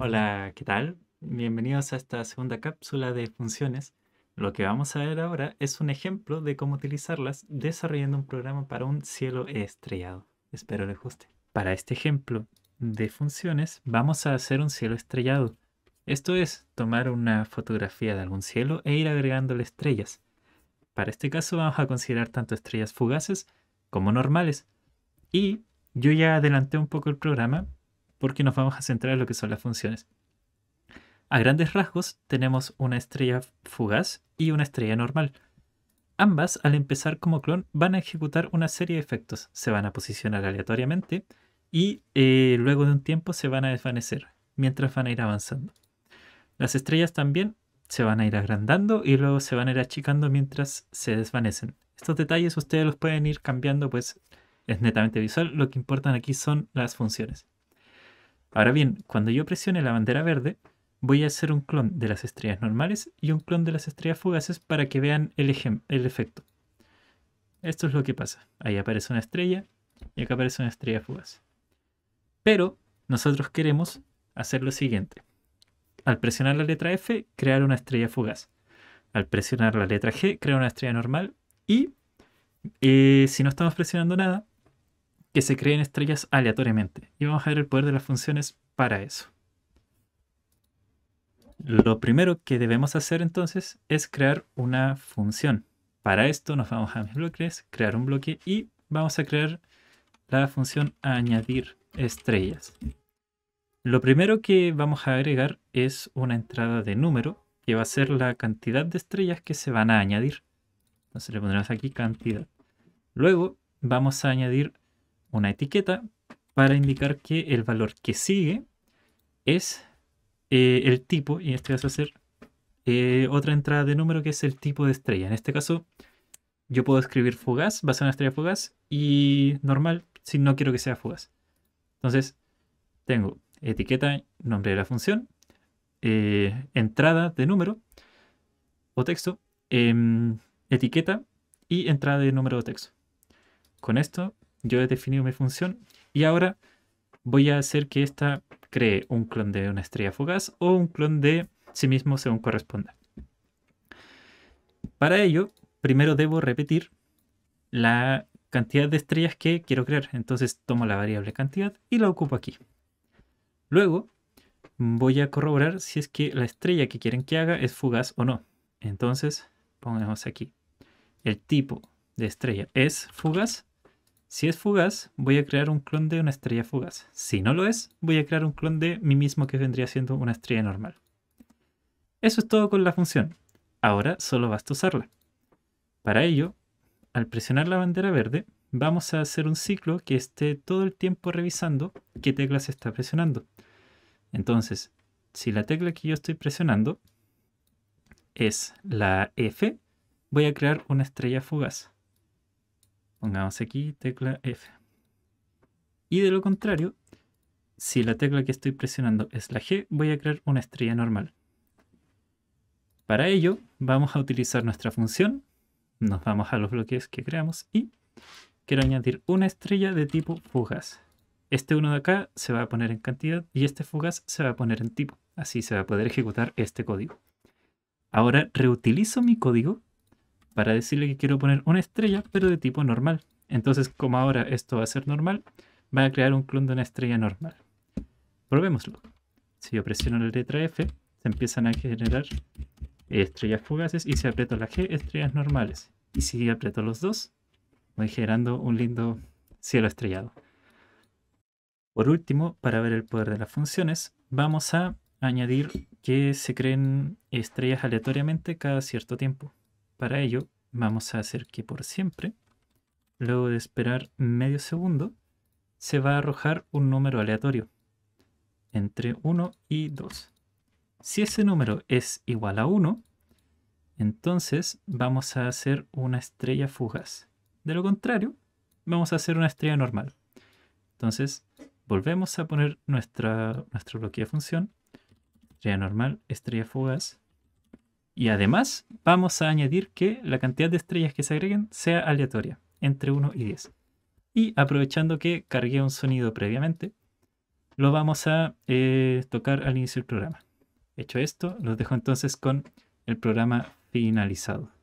Hola, ¿qué tal? Bienvenidos a esta segunda cápsula de funciones. Lo que vamos a ver ahora es un ejemplo de cómo utilizarlas desarrollando un programa para un cielo estrellado. Espero les guste. Para este ejemplo de funciones vamos a hacer un cielo estrellado. Esto es tomar una fotografía de algún cielo e ir agregándole estrellas. Para este caso vamos a considerar tanto estrellas fugaces como normales. Y yo ya adelanté un poco el programa porque nos vamos a centrar en lo que son las funciones. A grandes rasgos tenemos una estrella fugaz y una estrella normal. Ambas, al empezar como clon, van a ejecutar una serie de efectos. Se van a posicionar aleatoriamente y eh, luego de un tiempo se van a desvanecer mientras van a ir avanzando. Las estrellas también se van a ir agrandando y luego se van a ir achicando mientras se desvanecen. Estos detalles ustedes los pueden ir cambiando, pues es netamente visual. Lo que importan aquí son las funciones. Ahora bien, cuando yo presione la bandera verde, voy a hacer un clon de las estrellas normales y un clon de las estrellas fugaces para que vean el, el efecto. Esto es lo que pasa. Ahí aparece una estrella y acá aparece una estrella fugaz. Pero nosotros queremos hacer lo siguiente. Al presionar la letra F, crear una estrella fugaz. Al presionar la letra G, crear una estrella normal. Y eh, si no estamos presionando nada, que se creen estrellas aleatoriamente. Y vamos a ver el poder de las funciones para eso. Lo primero que debemos hacer entonces es crear una función. Para esto nos vamos a mis bloques, crear un bloque y vamos a crear la función añadir estrellas. Lo primero que vamos a agregar es una entrada de número que va a ser la cantidad de estrellas que se van a añadir. Entonces le pondremos aquí cantidad. Luego vamos a añadir una etiqueta para indicar que el valor que sigue es eh, el tipo, y en este caso hacer eh, otra entrada de número que es el tipo de estrella. En este caso yo puedo escribir fugaz, va a ser una estrella fugaz, y normal si no quiero que sea fugaz. Entonces tengo etiqueta, nombre de la función, eh, entrada de número o texto, em, etiqueta y entrada de número o texto. Con esto yo he definido mi función y ahora voy a hacer que esta cree un clon de una estrella fugaz o un clon de sí mismo según corresponda. Para ello, primero debo repetir la cantidad de estrellas que quiero crear. Entonces tomo la variable cantidad y la ocupo aquí. Luego voy a corroborar si es que la estrella que quieren que haga es fugaz o no. Entonces pongamos aquí el tipo de estrella es fugaz si es fugaz, voy a crear un clon de una estrella fugaz. Si no lo es, voy a crear un clon de mí mismo que vendría siendo una estrella normal. Eso es todo con la función. Ahora solo basta usarla. Para ello, al presionar la bandera verde, vamos a hacer un ciclo que esté todo el tiempo revisando qué tecla se está presionando. Entonces, si la tecla que yo estoy presionando es la F, voy a crear una estrella fugaz. Pongamos aquí tecla F. Y de lo contrario, si la tecla que estoy presionando es la G, voy a crear una estrella normal. Para ello, vamos a utilizar nuestra función. Nos vamos a los bloques que creamos y quiero añadir una estrella de tipo fugaz. Este uno de acá se va a poner en cantidad y este fugaz se va a poner en tipo. Así se va a poder ejecutar este código. Ahora reutilizo mi código para decirle que quiero poner una estrella, pero de tipo normal. Entonces, como ahora esto va a ser normal, va a crear un clon de una estrella normal. Probémoslo. Si yo presiono la letra F, se empiezan a generar estrellas fugaces y si aprieto la G, estrellas normales. Y si aprieto los dos, voy generando un lindo cielo estrellado. Por último, para ver el poder de las funciones, vamos a añadir que se creen estrellas aleatoriamente cada cierto tiempo. Para ello, Vamos a hacer que por siempre, luego de esperar medio segundo, se va a arrojar un número aleatorio entre 1 y 2. Si ese número es igual a 1, entonces vamos a hacer una estrella fugaz. De lo contrario, vamos a hacer una estrella normal. Entonces, volvemos a poner nuestra, nuestro bloque de función. Estrella normal, estrella fugaz. Y además vamos a añadir que la cantidad de estrellas que se agreguen sea aleatoria, entre 1 y 10. Y aprovechando que cargué un sonido previamente, lo vamos a eh, tocar al inicio del programa. Hecho esto, los dejo entonces con el programa finalizado.